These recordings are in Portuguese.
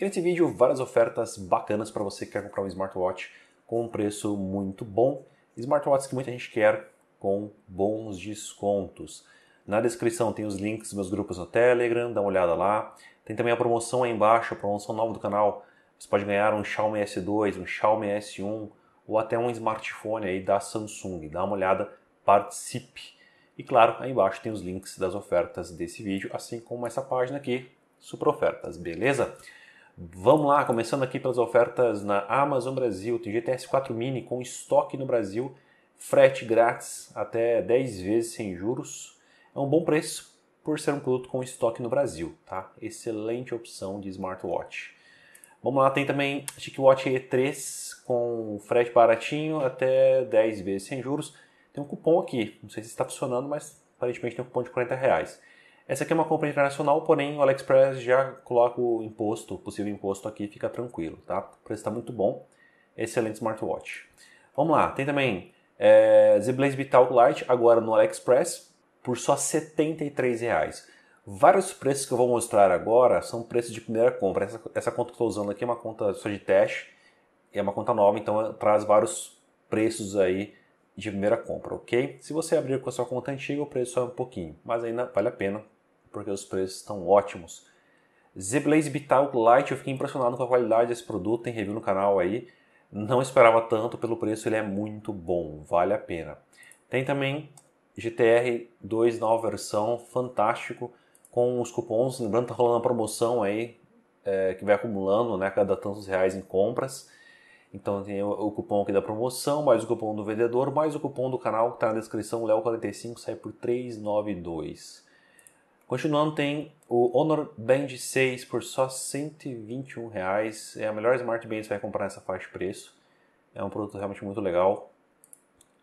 E nesse vídeo, várias ofertas bacanas para você que quer comprar um smartwatch com um preço muito bom. Smartwatches que muita gente quer com bons descontos. Na descrição tem os links dos meus grupos no Telegram, dá uma olhada lá. Tem também a promoção aí embaixo, a promoção nova do canal. Você pode ganhar um Xiaomi S2, um Xiaomi S1 ou até um smartphone aí da Samsung. Dá uma olhada, participe. E claro, aí embaixo tem os links das ofertas desse vídeo, assim como essa página aqui, super ofertas, beleza? Vamos lá, começando aqui pelas ofertas na Amazon Brasil. Tem GTS 4 Mini com estoque no Brasil, frete grátis até 10 vezes sem juros. É um bom preço por ser um produto com estoque no Brasil, tá? Excelente opção de smartwatch. Vamos lá, tem também Watch E3 com frete baratinho até 10 vezes sem juros. Tem um cupom aqui, não sei se está funcionando, mas aparentemente tem um cupom de 40 reais. Essa aqui é uma compra internacional, porém o AliExpress já coloca o imposto, possível imposto aqui, fica tranquilo, tá? O preço está muito bom, excelente smartwatch. Vamos lá, tem também é, The Vital Lite, agora no AliExpress, por só R$ 73,00. Vários preços que eu vou mostrar agora são preços de primeira compra. Essa, essa conta que eu estou usando aqui é uma conta só de teste, é uma conta nova, então eh, traz vários preços aí de primeira compra, ok? Se você abrir com a sua conta antiga, o preço é um pouquinho, mas ainda vale a pena porque os preços estão ótimos. ZBlaze blaze Lite, Light, eu fiquei impressionado com a qualidade desse produto, tem review no canal aí. Não esperava tanto pelo preço, ele é muito bom, vale a pena. Tem também GTR 2 nova versão, fantástico, com os cupons, lembrando está rolando a promoção aí, é, que vai acumulando, né, cada tantos reais em compras. Então tem o, o, cupom aqui da promoção, mais o cupom do vendedor, mais o cupom do canal que está na descrição, Léo45, sai por 392. Continuando, tem o Honor Band 6 por só 121. Reais. É a melhor Smart Band que você vai comprar nessa faixa de preço. É um produto realmente muito legal.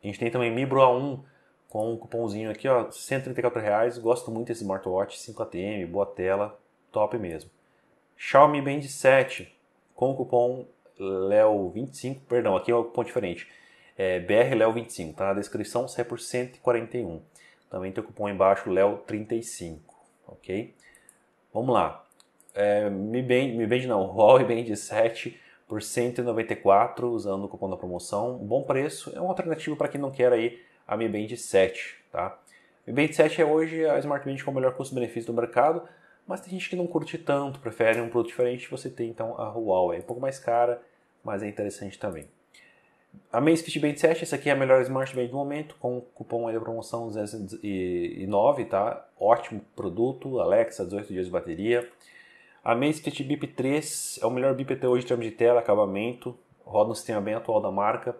A gente tem também Mibro A1 com um cupomzinho aqui, ó, 134. Reais. Gosto muito desse smartwatch, 5 ATM, boa tela, top mesmo. Xiaomi Band 7 com o cupom LEO25, perdão, aqui é um cupom diferente. É BR LEO25, tá na descrição, sai por 141. Também tem o cupom embaixo LEO35 ok? Vamos lá. É, me vende, me vende não, Huawei Band 7 por 194 usando o cupom da promoção. Um bom preço, é uma alternativa para quem não quer aí a Mi Band 7, tá? Mi Band 7 é hoje a Smart Band com o melhor custo-benefício do mercado, mas tem gente que não curte tanto, prefere um produto diferente, você tem então a Huawei, é um pouco mais cara, mas é interessante também a Amei Fitbit 7, essa aqui é a melhor Smartband do momento, com o cupom aí promoção 209, tá? Ótimo produto, Alexa, 18 dias de bateria. a Amei Fitbit 3 é o melhor bip até hoje em termos de tela, acabamento, roda no sistema bem atual da marca,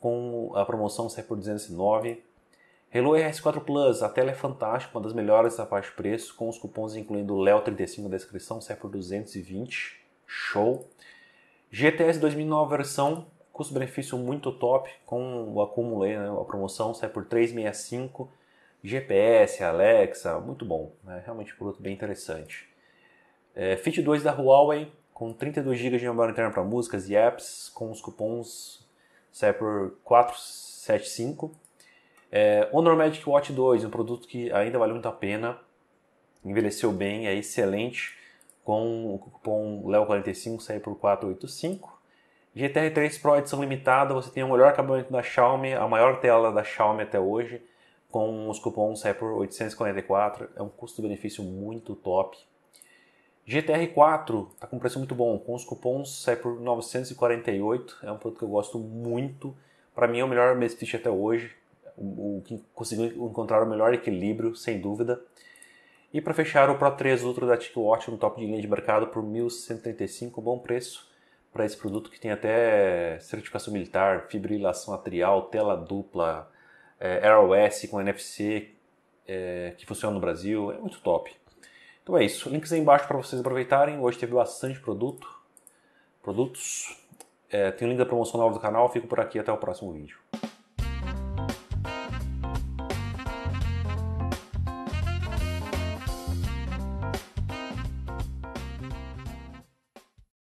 com a promoção sai por 209. Hello RS4 Plus, a tela é fantástica, uma das melhores da baixo de preço, com os cupons incluindo leo 35 na descrição, sai por 220, show. GTS 2009 versão custo-benefício muito top com o acumulei, né? a promoção sai por 365, GPS, Alexa, muito bom, né? realmente um produto bem interessante. É, Fit 2 da Huawei com 32 GB de memória interna para músicas e apps, com os cupons sai por 475. É, Honor Magic Watch 2, um produto que ainda vale muito a pena, envelheceu bem, é excelente, com o cupom LEO45 sai por 485. GTR 3 Pro edição limitada, você tem o melhor acabamento da Xiaomi, a maior tela da Xiaomi até hoje, com os cupons sai por 844, é um custo-benefício muito top. GTR 4 está com um preço muito bom, com os cupons sai por 948, é um produto que eu gosto muito, para mim é o melhor Mesfit até hoje, o que conseguiu encontrar o melhor equilíbrio, sem dúvida. E para fechar, o Pro 3 Ultra da TicWatch, um top de linha de mercado por 1.135, bom preço para esse produto que tem até certificação militar, fibrilação atrial, tela dupla, é, ROS com NFC é, que funciona no Brasil, é muito top. Então é isso, links aí embaixo para vocês aproveitarem. Hoje teve bastante produto, produtos. É, tem o link da promoção nova do canal. Fico por aqui até o próximo vídeo.